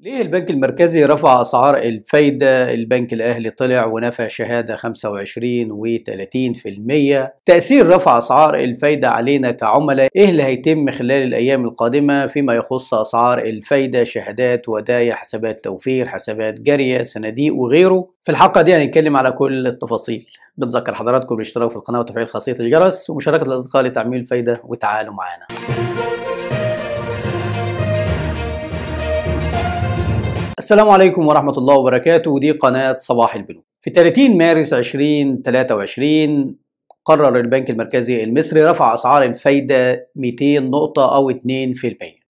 ليه البنك المركزي رفع أسعار الفايدة؟ البنك الأهلي طلع ونفى شهادة 25 و 30% تأثير رفع أسعار الفايدة علينا كعملاء إيه اللي هيتم خلال الأيام القادمة فيما يخص أسعار الفايدة شهادات ودايع حسابات توفير حسابات جارية صناديق وغيره في الحلقة دي هنتكلم على كل التفاصيل بتذكر حضراتكم بالاشتراك في القناة وتفعيل خاصية الجرس ومشاركة الأصدقاء لتعميل الفايده وتعالوا معانا السلام عليكم ورحمة الله وبركاته دي قناة صباح البنوك في 30 مارس 2023 قرر البنك المركزي المصري رفع أسعار الفايدة 200 نقطة أو 2%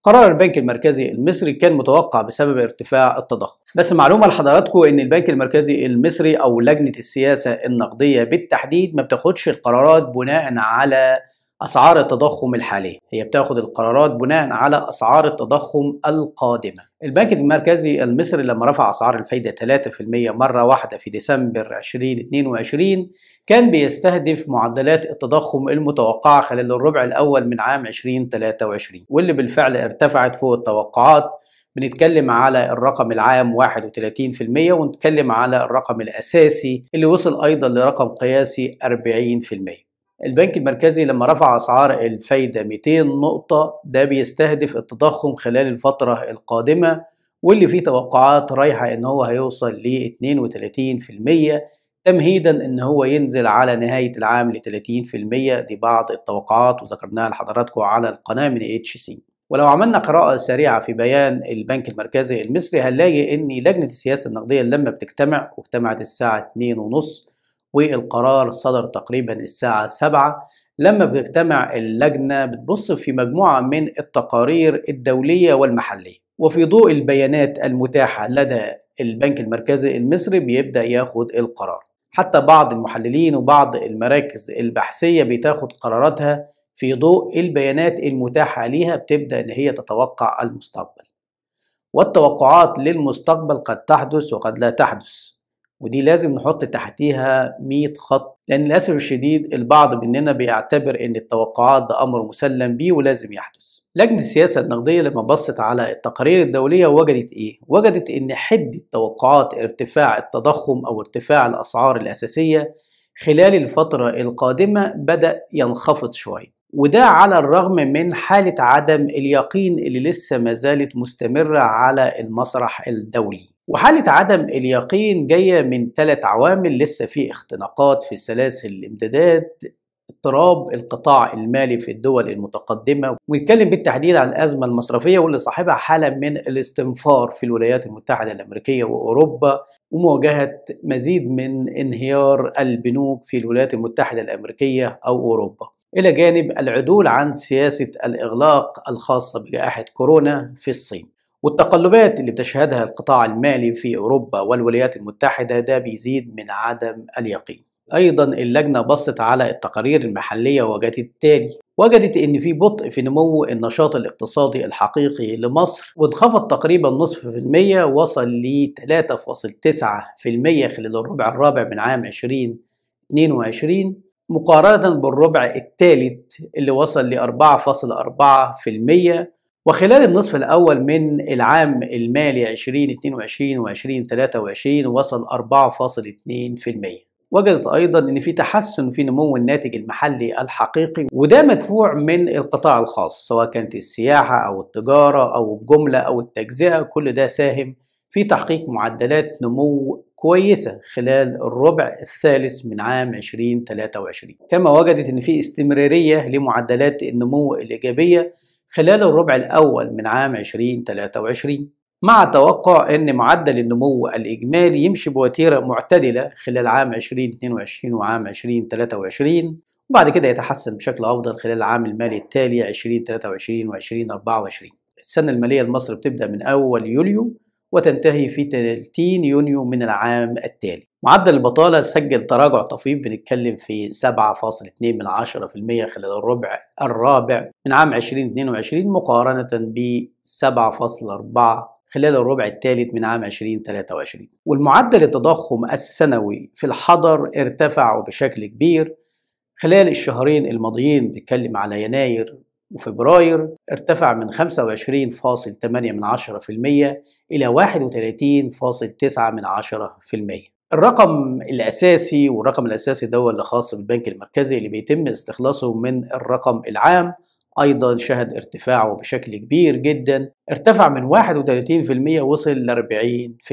قرار البنك المركزي المصري كان متوقع بسبب ارتفاع التضخم بس معلومة لحضراتكم ان البنك المركزي المصري او لجنة السياسة النقدية بالتحديد ما بتاخدش القرارات بناء على أسعار التضخم الحالية هي بتاخد القرارات بناء على أسعار التضخم القادمة البنك المركزي المصري لما رفع أسعار الفايدة 3% مرة واحدة في ديسمبر 2022 كان بيستهدف معدلات التضخم المتوقعة خلال الربع الأول من عام 2023 واللي بالفعل ارتفعت فوق التوقعات بنتكلم على الرقم العام 31% ونتكلم على الرقم الأساسي اللي وصل أيضا لرقم قياسي 40% البنك المركزي لما رفع أسعار الفايدة 200 نقطة ده بيستهدف التضخم خلال الفترة القادمة واللي فيه توقعات رايحة إن هو هيوصل ل 32% تمهيدا إن هو ينزل على نهاية العام ل 30% دي بعض التوقعات وذكرناها لحضراتكم على القناة من اتش سي ولو عملنا قراءة سريعة في بيان البنك المركزي المصري هنلاقي إن لجنة السياسة النقدية لما بتجتمع واجتمعت الساعة 2:30 والقرار صدر تقريبا الساعة 7 لما بتجتمع اللجنة بتبص في مجموعة من التقارير الدولية والمحلية وفي ضوء البيانات المتاحة لدى البنك المركزي المصري بيبدأ ياخد القرار حتى بعض المحللين وبعض المراكز البحثية بتاخد قراراتها في ضوء البيانات المتاحة ليها بتبدأ إن هي تتوقع المستقبل والتوقعات للمستقبل قد تحدث وقد لا تحدث ودي لازم نحط تحتيها 100 خط لان للاسف الشديد البعض مننا بيعتبر ان التوقعات ده امر مسلم بيه ولازم يحدث لجنه السياسه النقديه لما بصت على التقارير الدوليه وجدت ايه وجدت ان حده توقعات ارتفاع التضخم او ارتفاع الاسعار الاساسيه خلال الفتره القادمه بدا ينخفض شويه وده على الرغم من حالة عدم اليقين اللي لسه ما زالت مستمرة على المسرح الدولي وحالة عدم اليقين جاية من ثلاث عوامل لسه في اختناقات في سلاسل الامدادات اضطراب القطاع المالي في الدول المتقدمة ونتكلم بالتحديد عن الأزمة المصرفية واللي صاحبها حالة من الاستنفار في الولايات المتحدة الأمريكية وأوروبا ومواجهة مزيد من انهيار البنوك في الولايات المتحدة الأمريكية أو أوروبا إلى جانب العدول عن سياسة الإغلاق الخاصة بجائحة كورونا في الصين والتقلبات اللي بتشهدها القطاع المالي في أوروبا والولايات المتحدة ده بيزيد من عدم اليقين أيضا اللجنة بصت على التقارير المحلية وجدت التالي وجدت ان في بطء في نمو النشاط الاقتصادي الحقيقي لمصر وانخفض تقريبا نصف في المية وصل ل 3.9% خلال الربع الرابع من عام 2022 مقارنة بالربع الثالث اللي وصل ل 4.4% وخلال النصف الأول من العام المالي 2022 و 2023 وصل 4.2% وجدت أيضا أن في تحسن في نمو الناتج المحلي الحقيقي وده مدفوع من القطاع الخاص سواء كانت السياحة أو التجارة أو الجملة أو التجزئة كل ده ساهم في تحقيق معدلات نمو كويسة خلال الربع الثالث من عام 2023 كما وجدت أن في استمرارية لمعدلات النمو الإيجابية خلال الربع الأول من عام 2023 مع توقع أن معدل النمو الإجمالي يمشي بوتيرة معتدلة خلال عام 2022 وعام 2023 وبعد كده يتحسن بشكل أفضل خلال العام المالي التالي 2023 و 2024 السنة المالية لمصر بتبدأ من أول يوليو وتنتهي في 30 يونيو من العام التالي معدل البطالة سجل تراجع طفيف بنتكلم في 7.2% خلال الربع الرابع من عام 2022 مقارنة ب 7.4 خلال الربع الثالث من عام 2023 والمعدل التضخم السنوي في الحضر ارتفع بشكل كبير خلال الشهرين الماضيين بنتكلم على يناير وفبراير ارتفع من 25.8% إلى 31.9% الرقم الأساسي والرقم الأساسي ده هو اللي خاص بالبنك المركزي اللي بيتم استخلاصه من الرقم العام أيضا شهد ارتفاعه بشكل كبير جدا ارتفع من 31% وصل ل 40%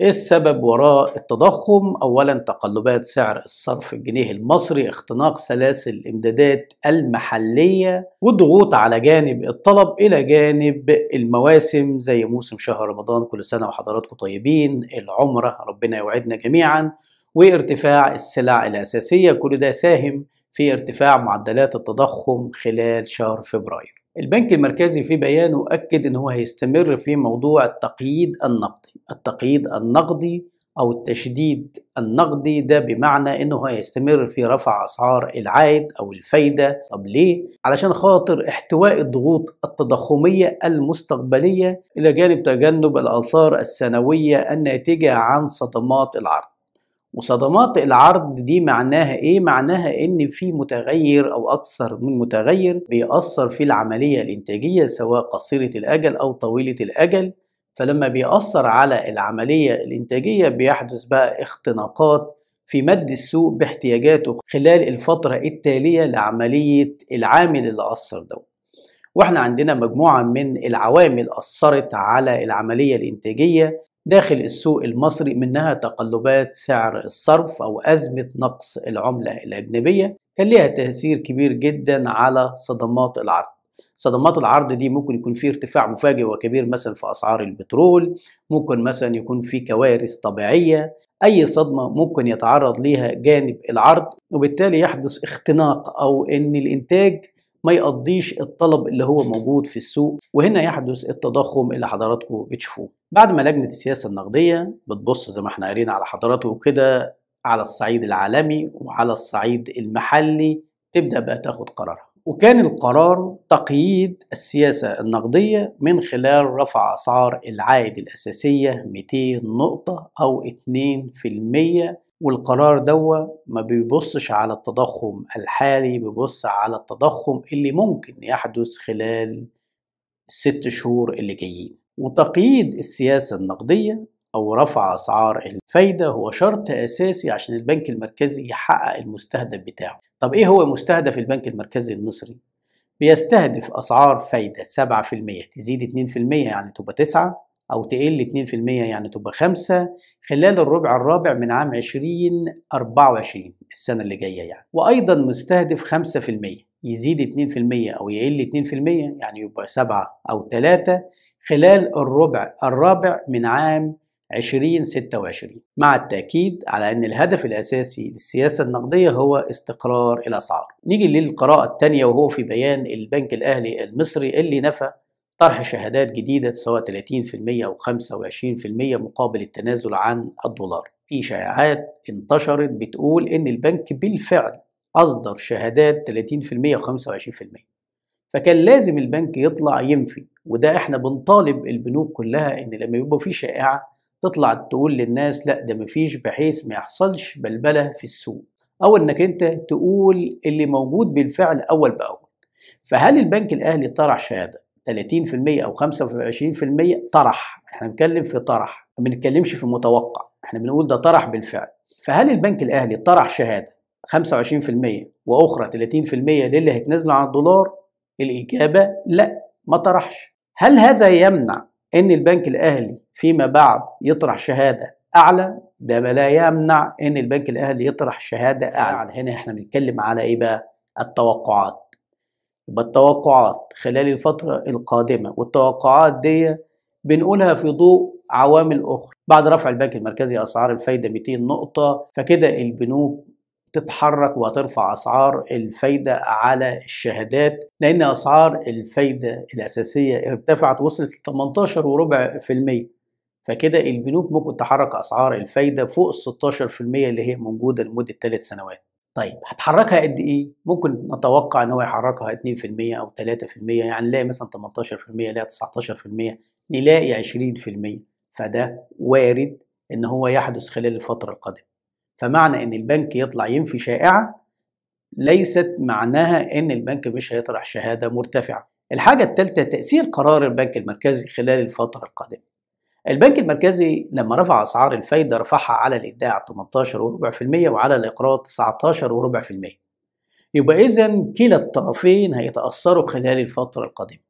ايه السبب وراء التضخم؟ اولا تقلبات سعر الصرف الجنيه المصري، اختناق سلاسل الامدادات المحليه، والضغوط على جانب الطلب الى جانب المواسم زي موسم شهر رمضان كل سنه وحضراتكم طيبين، العمره ربنا يوعدنا جميعا، وارتفاع السلع الاساسيه، كل ده ساهم في ارتفاع معدلات التضخم خلال شهر فبراير. البنك المركزي في بيانه أكد أنه هيستمر في موضوع التقييد النقدي التقييد النقدي أو التشديد النقدي ده بمعنى أنه هيستمر في رفع أسعار العائد أو الفايدة طب ليه؟ علشان خاطر احتواء الضغوط التضخمية المستقبلية إلى جانب تجنب الآثار السنوية الناتجة عن صدمات العرض وصدمات العرض دي معناها ايه؟ معناها ان في متغير او اكثر من متغير بيأثر في العملية الانتاجية سواء قصيرة الاجل او طويلة الاجل فلما بيأثر على العملية الانتاجية بيحدث بقى اختناقات في مد السوق باحتياجاته خلال الفترة التالية لعملية العامل اللي أثر ده واحنا عندنا مجموعة من العوامل أثرت على العملية الإنتاجية داخل السوق المصري منها تقلبات سعر الصرف أو أزمة نقص العملة الأجنبية كان ليها تأثير كبير جدا على صدمات العرض صدمات العرض دي ممكن يكون في ارتفاع مفاجئ وكبير مثلا في أسعار البترول ممكن مثلا يكون في كوارث طبيعية أي صدمة ممكن يتعرض ليها جانب العرض وبالتالي يحدث اختناق أو أن الإنتاج ما يقضيش الطلب اللي هو موجود في السوق وهنا يحدث التضخم اللي حضراتكم بتشوفوه بعد ما لجنه السياسه النقديه بتبص زي ما احنا قاريين على حضراتكم كده على الصعيد العالمي وعلى الصعيد المحلي تبدا بقى تاخد قرارها وكان القرار تقييد السياسة النقدية من خلال رفع أسعار العائد الأساسية 200 نقطة أو 2% والقرار دوا ما بيبصش على التضخم الحالي بيبص على التضخم اللي ممكن يحدث خلال الست شهور اللي جايين وتقييد السياسة النقدية أو رفع أسعار الفايدة هو شرط أساسي عشان البنك المركزي يحقق المستهدف بتاعه طب إيه هو مستهدف البنك المركزي المصري؟ بيستهدف أسعار فايدة 7% تزيد 2% يعني تبقى 9 أو تقل 2% يعني تبقى 5 خلال الربع الرابع من عام 2024 السنة اللي جاية يعني وأيضا مستهدف 5% يزيد 2% أو يقل 2% يعني يبقى 7 أو 3 خلال الربع الرابع من عام 2026 مع التأكيد على أن الهدف الأساسي للسياسة النقدية هو استقرار الأسعار نيجي للقراءة الثانية وهو في بيان البنك الأهلي المصري اللي نفى طرح شهادات جديدة سواء 30% أو 25% مقابل التنازل عن الدولار في شائعات انتشرت بتقول إن البنك بالفعل أصدر شهادات 30% و25% فكان لازم البنك يطلع ينفي وده احنا بنطالب البنوك كلها ان لما يبقى في شائعه تطلع تقول للناس لا ده مفيش بحيث ما يحصلش بلبله في السوق او انك انت تقول اللي موجود بالفعل اول باول فهل البنك الاهلي طرح شهاده 30% او 25% طرح احنا بنتكلم في طرح ما بنتكلمش في متوقع احنا بنقول ده طرح بالفعل فهل البنك الاهلي طرح شهاده 25% واخرى 30% للي هيتنازلوا عن الدولار الاجابه لا ما طرحش هل هذا يمنع ان البنك الاهلي فيما بعد يطرح شهاده اعلى ده ما لا يمنع ان البنك الاهلي يطرح شهاده اعلى هنا احنا بنتكلم على ايه بقى التوقعات بالتوقعات خلال الفترة القادمة والتوقعات دي بنقولها في ضوء عوامل أخرى بعد رفع البنك المركزي أسعار الفايدة 200 نقطة فكده البنوك تتحرك وترفع أسعار الفايدة على الشهادات لأن أسعار الفايدة الأساسية ارتفعت وصلت ل 18 وربع في المية فكده البنوك ممكن تحرك أسعار الفايدة فوق ال 16% اللي هي موجودة لمدة ثلاث سنوات طيب هتحركها قد ايه؟ ممكن نتوقع ان هو يحركها 2% او 3% يعني نلاقي مثلا 18% نلاقي 19% نلاقي 20% فده وارد ان هو يحدث خلال الفتره القادمه. فمعنى ان البنك يطلع ينفي شائعه ليست معناها ان البنك مش هيطرح شهاده مرتفعه. الحاجه الثالثه تاثير قرار البنك المركزي خلال الفتره القادمه. البنك المركزي لما رفع أسعار الفايدة رفعها على الإيداع 18.4% وعلى الإقراض 19.4% يبقى إذا كلا الطرفين هيتأثروا خلال الفترة القادمة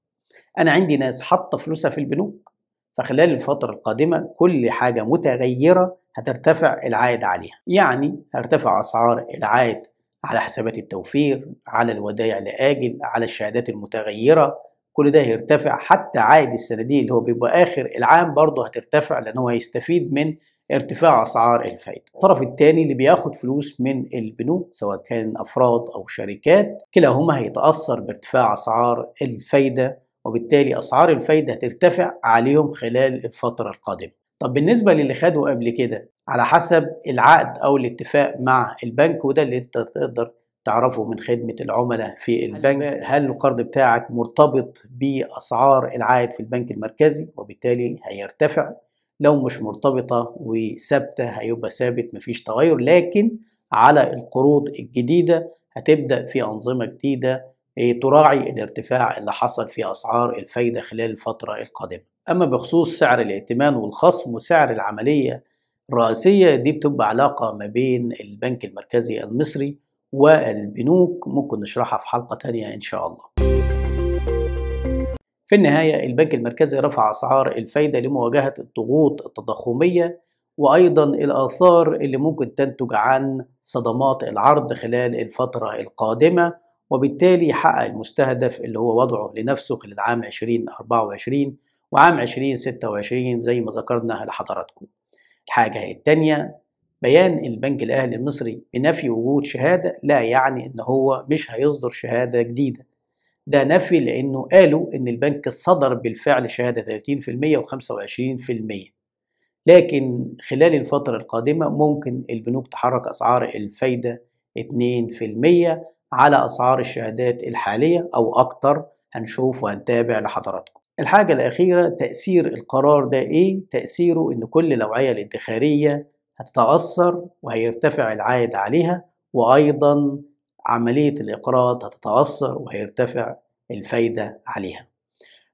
أنا عندي ناس حاطة فلوسها في البنوك فخلال الفترة القادمة كل حاجة متغيرة هترتفع العائد عليها يعني هرتفع أسعار العائد على حسابات التوفير على الودائع لآجل على الشهادات المتغيرة كل ده هيرتفع حتى عائد السنه دي اللي هو بيبقى اخر العام برضه هترتفع لان هو هيستفيد من ارتفاع اسعار الفايده. الطرف الثاني اللي بياخد فلوس من البنوك سواء كان افراد او شركات كلاهما هيتاثر بارتفاع اسعار الفايده وبالتالي اسعار الفايده هترتفع عليهم خلال الفتره القادمه. طب بالنسبه للي خدوا قبل كده على حسب العقد او الاتفاق مع البنك وده اللي انت تقدر تعرفه من خدمة العملاء في البنك هل القرض بتاعك مرتبط بأسعار العائد في البنك المركزي وبالتالي هيرتفع لو مش مرتبطة وثابتة هيبقى ثابت مفيش تغير لكن على القروض الجديدة هتبدأ في أنظمة جديدة إيه، تراعي الارتفاع اللي حصل في أسعار الفايدة خلال الفترة القادمة أما بخصوص سعر الائتمان والخصم وسعر العملية الرئاسية دي بتبقى علاقة ما بين البنك المركزي المصري والبنوك ممكن نشرحها في حلقة تانية إن شاء الله في النهاية البنك المركزي رفع أسعار الفايدة لمواجهة الضغوط التضخمية وأيضا الآثار اللي ممكن تنتج عن صدمات العرض خلال الفترة القادمة وبالتالي حقق المستهدف اللي هو وضعه لنفسه خلال عام 2024 وعام 2026 زي ما ذكرنا لحضراتكم الحاجة التانية بيان البنك الأهلي المصري بنفي وجود شهادة لا يعني إن هو مش هيصدر شهادة جديدة ده نفي لأنه قالوا إن البنك صدر بالفعل شهادة 30% و25% لكن خلال الفترة القادمة ممكن البنوك تحرك أسعار الفايدة 2% على أسعار الشهادات الحالية أو أكتر هنشوف وهنتابع لحضراتكم الحاجة الأخيرة تأثير القرار ده إيه؟ تأثيره إن كل نوعية الادخارية هتتأثر وهيرتفع العائد عليها وأيضا عملية الإقراض هتتأثر وهيرتفع الفايدة عليها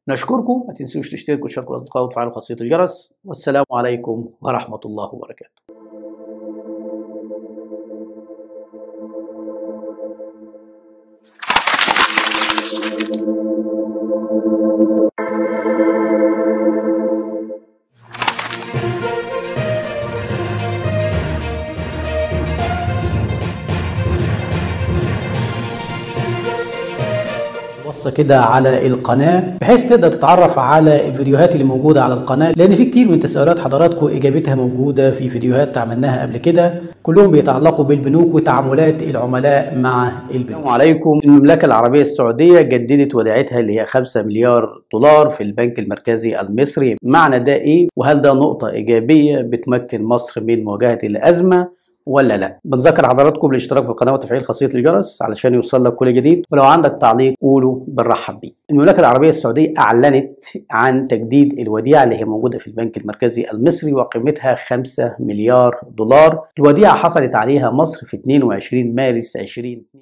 نشكركم ما تنسوش تشتركوا وتشاركوا الأصدقاء وتفعلوا خاصية الجرس والسلام عليكم ورحمة الله وبركاته Thank you. كده على القناة بحيث تقدر تتعرف على الفيديوهات اللي موجودة على القناة لأن في كتير من تساؤلات حضراتكم إجابتها موجودة في فيديوهات عملناها قبل كده كلهم بيتعلقوا بالبنوك وتعاملات العملاء مع البنوك السلام عليكم المملكة العربية السعودية جددت وديعتها اللي هي 5 مليار دولار في البنك المركزي المصري معنى ده إيه وهل ده نقطة إيجابية بتمكن مصر من مواجهة الأزمة ولا لا بنذكر حضراتكم الاشتراك في القناه وتفعيل خاصيه الجرس علشان يوصل لك كل جديد ولو عندك تعليق قوله بنرحب بيه المملكه العربيه السعوديه اعلنت عن تجديد الوديعه اللي هي موجوده في البنك المركزي المصري وقيمتها 5 مليار دولار الوديعه حصلت عليها مصر في 22 مارس 2022